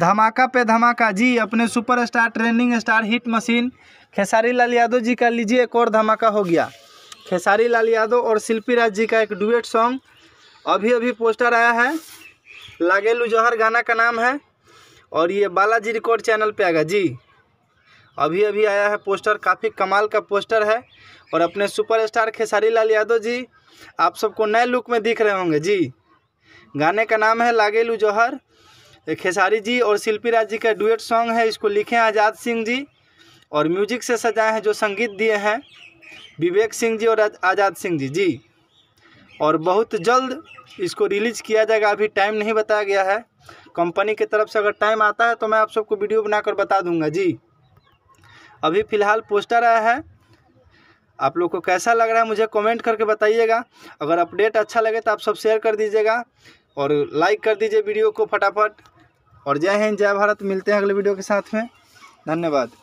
धमाका पे धमाका जी अपने superstar trending star hit machine Khesari Lal Yadav ji का लीजिए एक और धमाका हो गया खेसारी लाल यादव और शिल्पी राज जी का एक डुएट सॉन्ग अभी अभी पोस्टर आया है लागे जौहर गाना का नाम है और ये बालाजी रिकॉर्ड चैनल पे आएगा जी अभी अभी आया है पोस्टर काफ़ी कमाल का पोस्टर है और अपने सुपरस्टार खेसारी लाल यादव जी आप सबको नए लुक में दिख रहे होंगे जी गाने का नाम है लागे जौहर खेसारी जी और शिल्पी राज जी का डुएट सॉन्ग है इसको लिखे हैं आज़ाद सिंह जी और म्यूजिक से सजाए हैं जो संगीत दिए हैं विवेक सिंह जी और आज़ाद सिंह जी जी और बहुत जल्द इसको रिलीज़ किया जाएगा अभी टाइम नहीं बताया गया है कंपनी की तरफ से अगर टाइम आता है तो मैं आप सबको वीडियो बनाकर बता दूंगा जी अभी फ़िलहाल पोस्टर आया है आप लोग को कैसा लग रहा है मुझे कमेंट करके बताइएगा अगर अपडेट अच्छा लगे तो आप सब शेयर कर दीजिएगा और लाइक कर दीजिए वीडियो को फटाफट और जय हिंद जय भारत मिलते हैं अगले वीडियो के साथ में धन्यवाद